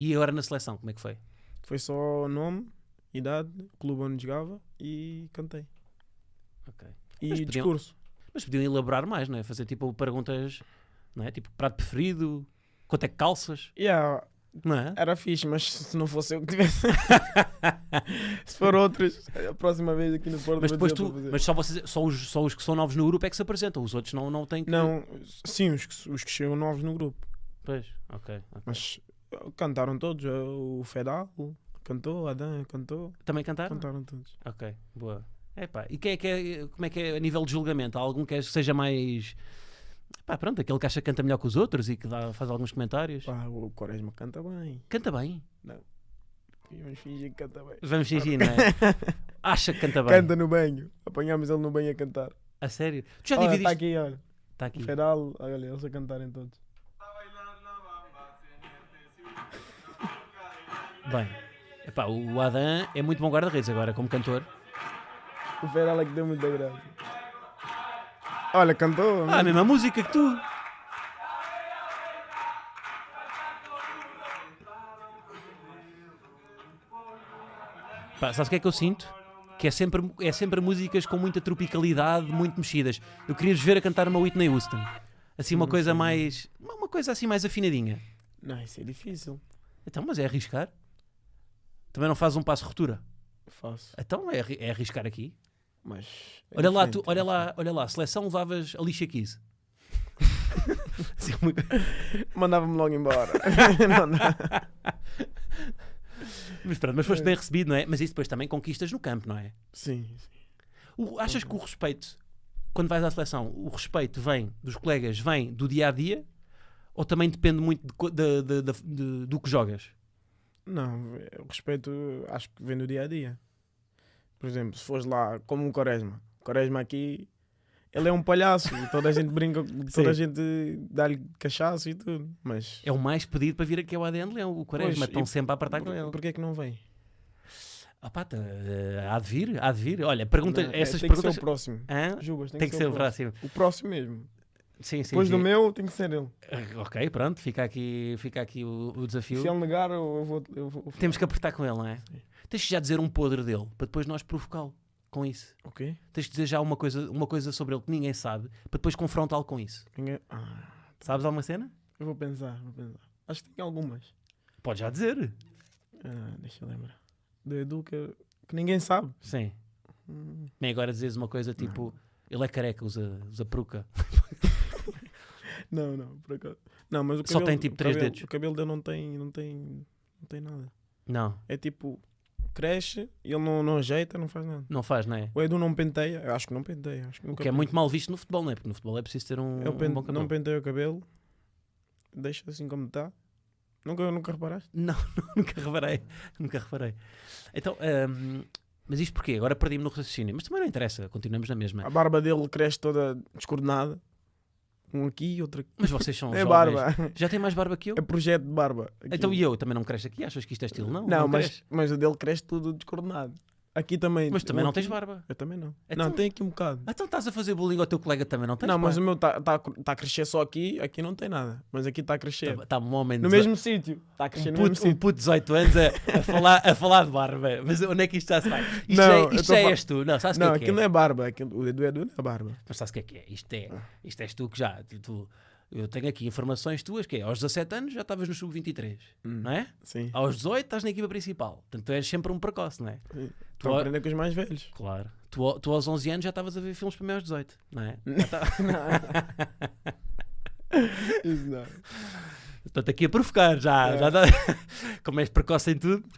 E agora na seleção, como é que foi? Foi só nome, idade, clube onde jogava e cantei. Ok. E mas podiam, discurso. Mas podiam elaborar mais, não é? Fazer tipo perguntas, não é? Tipo, prato preferido, quanto é que calças? Yeah. Não É? Era fixe, mas se não fosse eu que tivesse. se for outros, a próxima vez aqui no Porto. Mas depois tu, mas só, vocês, só, os, só os que são novos no grupo é que se apresentam, os outros não, não têm que. Não, sim, os que, os que chegam novos no grupo. Pois, ok. okay. Mas Cantaram todos, é o Fedal cantou, Adan cantou. Também cantaram? Cantaram todos. Ok, boa. Epá, e que é, que é, como é que é a nível de julgamento? Há algum que seja mais. Pá, pronto, aquele que acha que canta melhor que os outros e que dá, faz alguns comentários. Pá, o Quaresma canta bem. Canta bem? Não. Vamos fingir que canta bem. Vamos fingir, não é? acha que canta bem. Canta no banho. Apanhámos ele no banho a cantar. A sério? Tu já olha, dividiste? Está aqui, olha. Está aqui. Feral, olha, eles a cantarem todos. Bem, epá, o Adam é muito bom guarda-redes agora, como cantor. O Verala é que deu muito graça. Olha, cantou. Ah, né? a mesma música que tu. Pá, sabes o que é que eu sinto? Que é sempre, é sempre músicas com muita tropicalidade, muito mexidas. Eu queria-vos ver a cantar uma Whitney Houston. Assim, uma coisa mais. Uma coisa assim mais afinadinha. Não, isso é difícil. Então, mas é arriscar. Também não fazes um passo ruptura? Faço. Então é, é arriscar aqui. Mas. É olha, lá, tu, olha, é lá, olha lá, seleção levavas a lixa 15. Mandava-me logo embora. mas pronto, mas foste bem é. recebido, não é? Mas isso depois também conquistas no campo, não é? Sim. sim. O, achas que o respeito, quando vais à seleção, o respeito vem dos colegas, vem do dia a dia? Ou também depende muito de, de, de, do que jogas? Não, respeito acho que vem do dia a dia. Por exemplo, se fores lá como o Quaresma, Quaresma aqui, ele é um palhaço, toda a gente brinca, toda a gente dá-lhe cachaço e tudo. Mas... É o mais pedido para vir aqui ao ADN Leão, o Quaresma, pois, estão sempre a apertar com ele. Porquê é que não vem? Ah, pá, tá, uh, há de vir, há de vir. Olha, pergunta, não, é, essas tem perguntas. Tem que ser o próximo. Hã? tem, tem que, que, ser o próximo. próximo. O próximo mesmo. Sim, sim, Depois sim. do meu, tem que ser ele. Ah, ok, pronto, fica aqui, fica aqui o, o desafio. Se ele negar, eu vou, eu vou, Temos que apertar com ele, não é? Sim. Tens que já dizer um podre dele, para depois nós provocá-lo com isso. Ok. Tens que dizer já uma coisa, uma coisa sobre ele que ninguém sabe, para depois confrontá-lo com isso. Ninguém... Ah, Sabes alguma cena? Eu vou pensar, vou pensar. Acho que tem algumas. Pode já dizer. Ah, deixa eu lembrar. Do Educa que, ninguém sabe. Sim. Hum. Nem agora dizes uma coisa tipo: não. ele é careca, usa, usa peruca. Não, não, por acaso. Não, mas o cabelo, Só tem tipo três dedos. O cabelo dele não tem, não tem, não tem nada. Não. É tipo, cresce, ele não, não ajeita, não faz nada. Não faz, não é? O Edu não penteia, eu acho que não penteia. Acho que o que penteia. é muito mal visto no futebol, não é? Porque no futebol é preciso ter um, eu pente, um bom cabelo. Não penteia o cabelo, deixa assim como está. Nunca, nunca reparaste? Não, nunca reparei. Nunca reparei. Então, um, mas isto porquê? Agora perdi-me no raciocínio. Mas também não interessa, continuamos na mesma. A barba dele cresce toda descoordenada. Um aqui, outro aqui. Mas vocês são. É jovens. barba. Já tem mais barba que eu? É projeto de barba. Então e eu também não cresce aqui? Achas que isto é estilo? Não. Não, não mas, mas o dele cresce tudo descoordenado. Aqui também. Mas também não aqui- tens barba. Eu também não. Então- não, tem aqui um bocado. Então estás a fazer bullying ao teu colega também, não tens Não, mas o meu está tá, tá, tá a crescer só aqui, aqui não tem nada. Mas aqui está a crescer. Está tá um homem No mesmo sítio. Está a crescer um no mesmo puto, um sítio. puto 18 anos a, a falar, a falar de barba. Mas onde é que isto está Isto Não, já, é- isto fal- és tu. Não, sabes o é Não, que é aquilo é? não é barba. aquilo- O dedo é dedo é barba. Mas sabes o que é que é? Isto, é? isto és tu que já. Tu, tu- eu tenho aqui informações tuas que é aos 17 anos já estavas no sub-23, hum, não é? Sim. Aos 18 estás na equipa principal. Portanto, tu és sempre um precoce, não é? Sim. Tu a... aprender com os mais velhos. Claro. Tu, tu aos 11 anos já estavas a ver filmes para mim aos 18, não é? Tá... Isso não. Estou-te aqui a provocar já. É. já tá... Como és precoce em tudo.